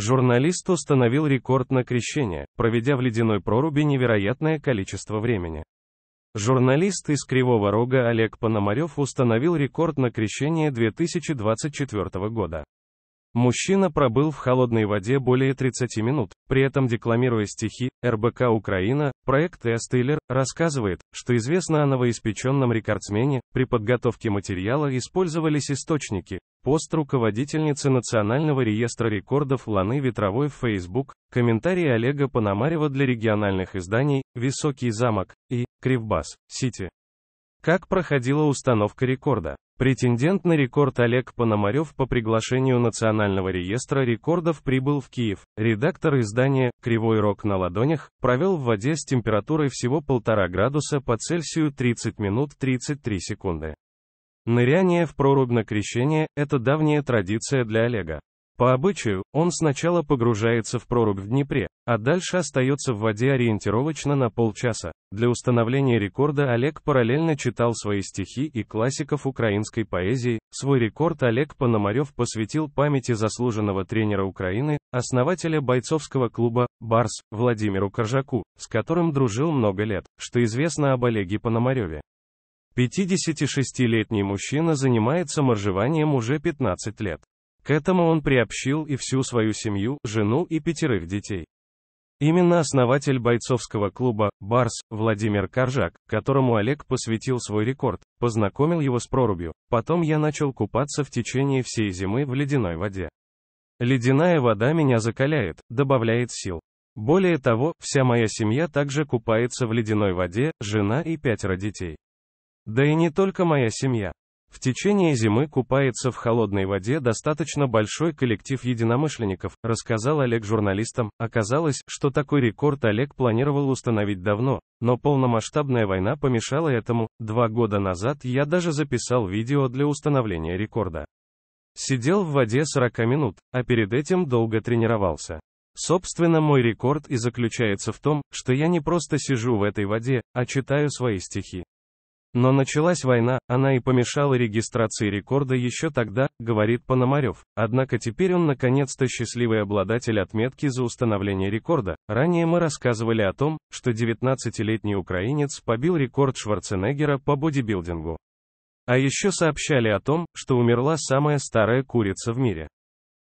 Журналист установил рекорд на крещение, проведя в ледяной проруби невероятное количество времени. Журналист из Кривого Рога Олег Пономарев установил рекорд на крещение 2024 года. Мужчина пробыл в холодной воде более 30 минут, при этом декламируя стихи РБК «Украина», проект «Эстейлер» рассказывает, что известно о новоиспеченном рекордсмене, при подготовке материала использовались источники, Пост руководительницы Национального реестра рекордов Ланы Ветровой в Facebook, комментарии Олега Пономарева для региональных изданий «Высокий замок» и «Кривбас», «Сити». Как проходила установка рекорда? Претендент на рекорд Олег Пономарев по приглашению Национального реестра рекордов прибыл в Киев. Редактор издания «Кривой Рок на ладонях» провел в воде с температурой всего полтора градуса по Цельсию 30 минут 33 секунды. Ныряние в прорубь на крещение – это давняя традиция для Олега. По обычаю, он сначала погружается в прорубь в Днепре, а дальше остается в воде ориентировочно на полчаса. Для установления рекорда Олег параллельно читал свои стихи и классиков украинской поэзии. Свой рекорд Олег Пономарев посвятил памяти заслуженного тренера Украины, основателя бойцовского клуба «Барс» Владимиру Коржаку, с которым дружил много лет, что известно об Олеге Пономареве. 56-летний мужчина занимается моржеванием уже 15 лет. К этому он приобщил и всю свою семью, жену и пятерых детей. Именно основатель бойцовского клуба «Барс» Владимир Коржак, которому Олег посвятил свой рекорд, познакомил его с прорубью. Потом я начал купаться в течение всей зимы в ледяной воде. Ледяная вода меня закаляет, добавляет сил. Более того, вся моя семья также купается в ледяной воде, жена и пятеро детей. Да и не только моя семья. В течение зимы купается в холодной воде достаточно большой коллектив единомышленников, рассказал Олег журналистам. Оказалось, что такой рекорд Олег планировал установить давно, но полномасштабная война помешала этому. Два года назад я даже записал видео для установления рекорда. Сидел в воде 40 минут, а перед этим долго тренировался. Собственно, мой рекорд и заключается в том, что я не просто сижу в этой воде, а читаю свои стихи. Но началась война, она и помешала регистрации рекорда еще тогда, говорит Пономарев. Однако теперь он наконец-то счастливый обладатель отметки за установление рекорда. Ранее мы рассказывали о том, что 19-летний украинец побил рекорд Шварценеггера по бодибилдингу. А еще сообщали о том, что умерла самая старая курица в мире.